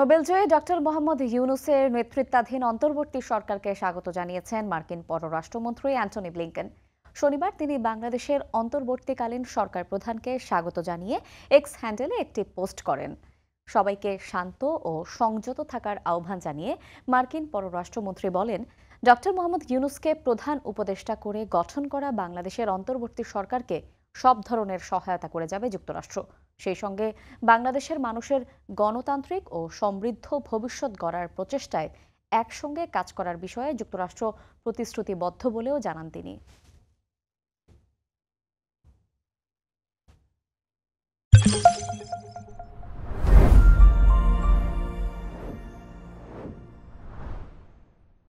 নোবেলজয়ী doctor Mohammad ইউনুসের নেতৃত্বাধীন অন্তর্বর্তী সরকারকে স্বাগত জানিয়েছেন মার্কিন পররাষ্ট্রমন্ত্রী অ্যান্টনি ব্লিংকেন শনিবার তিনি বাংলাদেশের অন্তর্বর্তীকালীন সরকার প্রধানকে স্বাগত জানিয়ে এক্স হ্যান্ডেলে একটি পোস্ট করেন সবাইকে শান্ত ও সংযত থাকার আহ্বান জানিয়ে মার্কিন পররাষ্ট্রমন্ত্রী বলেন ডক্টর মোহাম্মদ ইউনুসকে প্রধান উপদেষ্টা করে গঠন করা বাংলাদেশের অন্তর্বর্তী সরকারকে সব ধরনের সহায়তা করে যাবে যুক্তরাষ্ট্র সেই সঙ্গে বাংলাদেশের মানুষের গণতান্ত্রিক ও সমৃদ্ধ ভবিষ্যৎ গড়ার প্রচেষ্টায় একসঙ্গে কাজ করার বিষয়ে যুক্তরাষ্ট্র প্রতিশ্রুতিবদ্ধ বলেও জানান তিনি